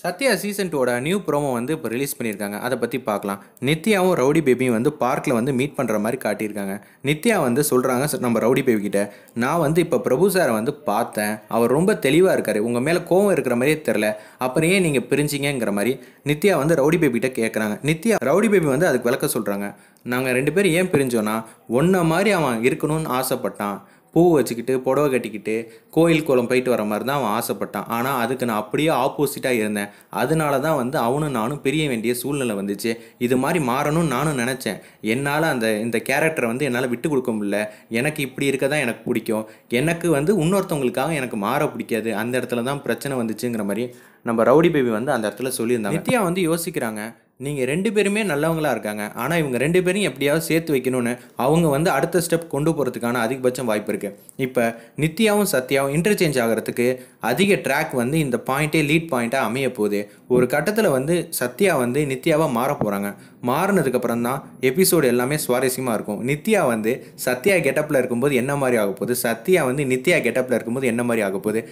Sathya season டூவோட new promo வந்து இப்போ ரிலீஸ் பண்ணியிருக்காங்க அதை பற்றி பார்க்கலாம் நித்யாவும் ரவுடி பேபியும் வந்து பார்க்கில் வந்து மீட் பண்ணுற மாதிரி காட்டியிருக்காங்க நித்யா வந்து சொல்கிறாங்க நம்ம ரவுடி பேபி கிட்ட நான் வந்து இப்போ பிரபு சாரை வந்து பார்த்தேன் அவர் ரொம்ப தெளிவாக இருக்கார் உங்கள் மேலே கோவம் இருக்கிற மாதிரியே தெரில அப்புறம் ஏன் நீங்கள் பிரிஞ்சிங்கிற மாதிரி நித்யா வந்து ரவுடி பேபிகிட்ட கேட்குறாங்க நித்யா ரவுடி பேபி வந்து அதுக்கு விளக்க சொல்கிறாங்க நாங்கள் ரெண்டு பேரும் ஏன் பிரிஞ்சோன்னா ஒன்றை மாதிரி அவன் இருக்கணும்னு ஆசைப்பட்டான் பூ வச்சுக்கிட்டு புடவை கட்டிக்கிட்டு கோயில் குளம் போயிட்டு வர மாதிரி தான் அவன் ஆசைப்பட்டான் ஆனால் அதுக்கு நான் அப்படியே ஆப்போசிட்டாக இருந்தேன் அதனால தான் வந்து அவனும் நானும் பிரிய வேண்டிய சூழ்நிலை வந்துச்சு இது மாதிரி மாறணும்னு நானும் நினச்சேன் என்னால் அந்த இந்த கேரக்டரை வந்து என்னால் விட்டு கொடுக்க முடியல எனக்கு இப்படி இருக்க தான் எனக்கு பிடிக்கும் எனக்கு வந்து இன்னொருத்தவங்களுக்காக எனக்கு மாற பிடிக்காது அந்த இடத்துல தான் பிரச்சனை வந்துச்சுங்கிற மாதிரி நம்ம ரவுடி பேபி வந்து அந்த இடத்துல சொல்லியிருந்தாங்க நித்யா வந்து யோசிக்கிறாங்க நீங்கள் ரெண்டு பேருமே நல்லவங்களாக இருக்காங்க ஆனால் இவங்க ரெண்டு பேரும் எப்படியாவது சேர்த்து வைக்கணும்னு அவங்க வந்து அடுத்த ஸ்டெப் கொண்டு போகிறதுக்கான அதிகபட்சம் வாய்ப்பு இருக்குது இப்போ நித்யாவும் சத்யாவும் இன்டர்சேஞ்ச் ஆகிறதுக்கு அதிக ட்ராக் வந்து இந்த பாயிண்ட்டே லீட் பாயிண்ட்டாக அமைய போகுது ஒரு கட்டத்தில் வந்து சத்யா வந்து நித்யாவாக மாற போகிறாங்க மாறினதுக்கப்புறம் தான் எபிசோடு எல்லாமே சுவாரஸ்யமாக இருக்கும் நித்யா வந்து சத்யா கெட்டப்பில் இருக்கும்போது என்ன மாதிரி ஆக போகுது சத்யா வந்து நித்யா கெட்டப்பில் இருக்கும்போது என்ன மாதிரி ஆக போகுது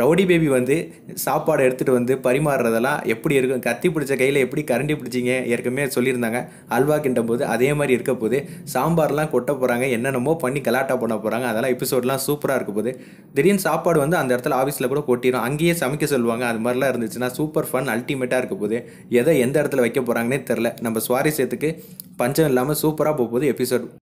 ரவுடி பேபி வந்து சாப்பாடு எடுத்துகிட்டு வந்து பரிமாறுறதெல்லாம் எப்படி இருக்கும் கத்தி பிடிச்ச கையில் எப்படி கரண்டி பிடிச்சிங்க ஏற்கனவே சொல்லியிருந்தாங்க அல்வா கிண்டும் போது அதே மாதிரி இருக்க போது சாம்பார்லாம் கொட்ட போகிறாங்க என்னென்னமோ பண்ணி கலாட்டா பண்ண போகிறாங்க அதெல்லாம் எபிசோட்லாம் சூப்பராக இருக்க போது திடீர்னு சாப்பாடு வந்து அந்த இடத்துல ஆஃபீஸில் கூட கொட்டிடும் அங்கேயே சமைக்க சொல்லுவாங்க அது மாதிரிலாம் இருந்துச்சுன்னா சூப்பர் ஃபன் அல்டிமேட்டாக இருக்க போது எதை எந்த இடத்துல வைக்க போகிறாங்கன்னே தெரில நம்ம சுவாரஸ்யத்துக்கு பஞ்சம் இல்லாமல் சூப்பராக போகுது எபிசோட்